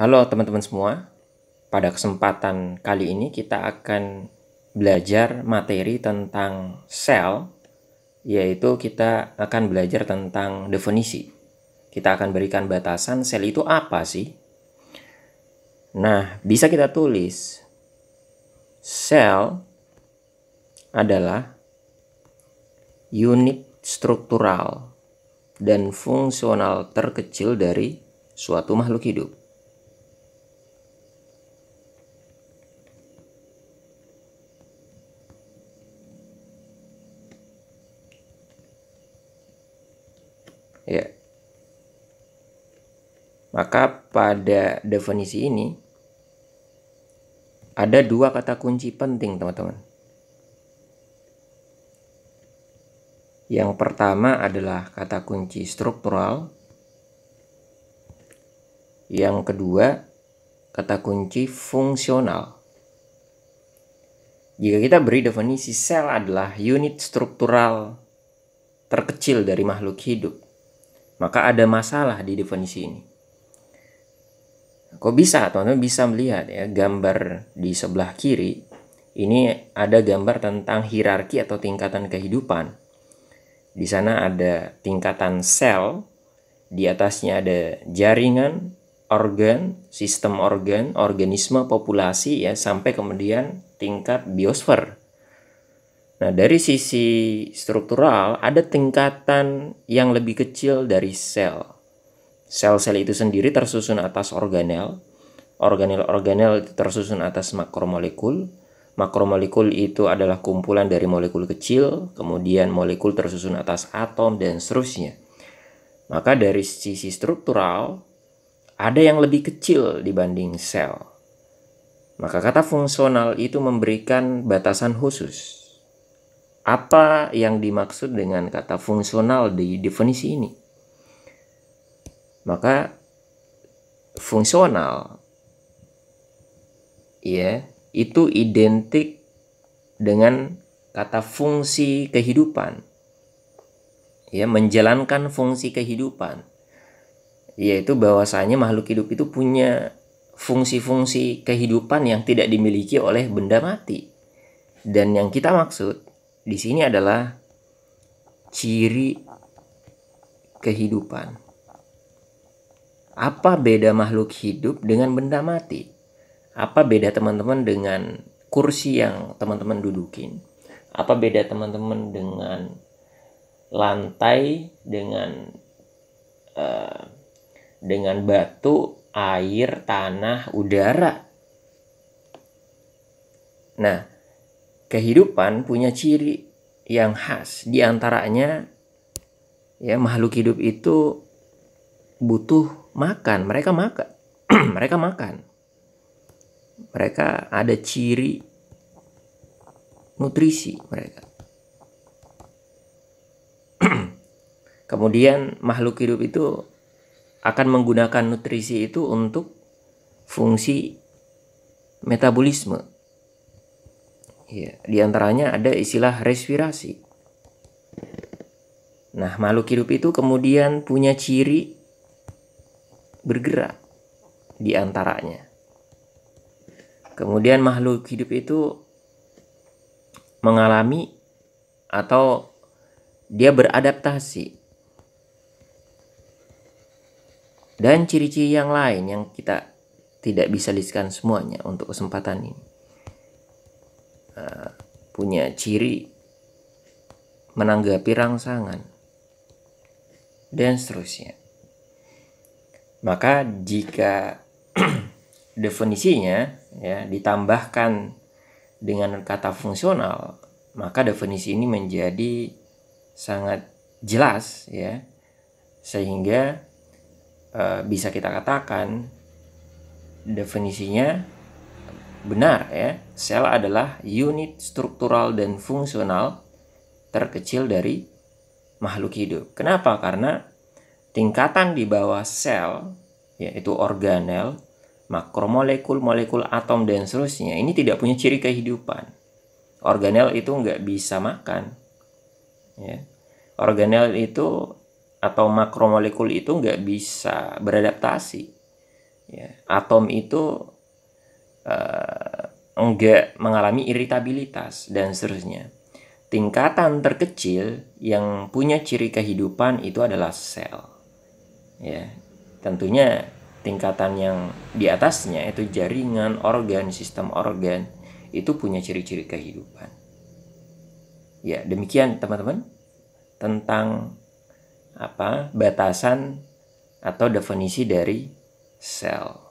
Halo teman-teman semua, pada kesempatan kali ini kita akan belajar materi tentang sel, yaitu kita akan belajar tentang definisi. Kita akan berikan batasan sel itu apa sih? Nah, bisa kita tulis sel adalah unit struktural dan fungsional terkecil dari suatu makhluk hidup. Ya. Maka pada definisi ini ada dua kata kunci penting, teman-teman. Yang pertama adalah kata kunci struktural. Yang kedua, kata kunci fungsional. Jika kita beri definisi sel adalah unit struktural terkecil dari makhluk hidup maka ada masalah di definisi ini. Kok bisa? Teman-teman bisa melihat ya gambar di sebelah kiri ini ada gambar tentang hierarki atau tingkatan kehidupan. Di sana ada tingkatan sel, di atasnya ada jaringan, organ, sistem organ, organisme, populasi ya sampai kemudian tingkat biosfer Nah, dari sisi struktural ada tingkatan yang lebih kecil dari sel. Sel-sel itu sendiri tersusun atas organel. Organel-organel tersusun atas makromolekul. Makromolekul itu adalah kumpulan dari molekul kecil, kemudian molekul tersusun atas atom dan seterusnya. Maka dari sisi struktural ada yang lebih kecil dibanding sel. Maka kata fungsional itu memberikan batasan khusus apa yang dimaksud dengan kata fungsional di definisi ini? Maka fungsional ya itu identik dengan kata fungsi kehidupan. Ya, menjalankan fungsi kehidupan. Yaitu bahwasanya makhluk hidup itu punya fungsi-fungsi kehidupan yang tidak dimiliki oleh benda mati. Dan yang kita maksud di sini adalah ciri kehidupan. Apa beda makhluk hidup dengan benda mati? Apa beda teman-teman dengan kursi yang teman-teman dudukin? Apa beda teman-teman dengan lantai, dengan uh, dengan batu, air, tanah, udara? Nah, kehidupan punya ciri yang khas. Di antaranya ya makhluk hidup itu butuh makan. Mereka makan. mereka makan. Mereka ada ciri nutrisi mereka. Kemudian makhluk hidup itu akan menggunakan nutrisi itu untuk fungsi metabolisme Ya, di antaranya ada istilah respirasi. Nah, makhluk hidup itu kemudian punya ciri bergerak di antaranya. Kemudian makhluk hidup itu mengalami atau dia beradaptasi. Dan ciri-ciri yang lain yang kita tidak bisa listkan semuanya untuk kesempatan ini. Eh, punya ciri menanggapi rangsangan dan seterusnya. Maka jika definisinya ya ditambahkan dengan kata fungsional, maka definisi ini menjadi sangat jelas ya sehingga e, bisa kita katakan definisinya Benar ya, sel adalah unit struktural dan fungsional terkecil dari makhluk hidup. Kenapa? Karena tingkatan di bawah sel, yaitu organel, makromolekul, molekul atom, dan seterusnya, ini tidak punya ciri kehidupan. Organel itu nggak bisa makan. Ya. Organel itu atau makromolekul itu nggak bisa beradaptasi. Ya. Atom itu uh, enggak mengalami iritabilitas dan seterusnya. Tingkatan terkecil yang punya ciri kehidupan itu adalah sel. Ya, tentunya tingkatan yang di atasnya itu jaringan, organ, sistem organ itu punya ciri-ciri kehidupan. Ya, demikian teman-teman tentang apa batasan atau definisi dari sel.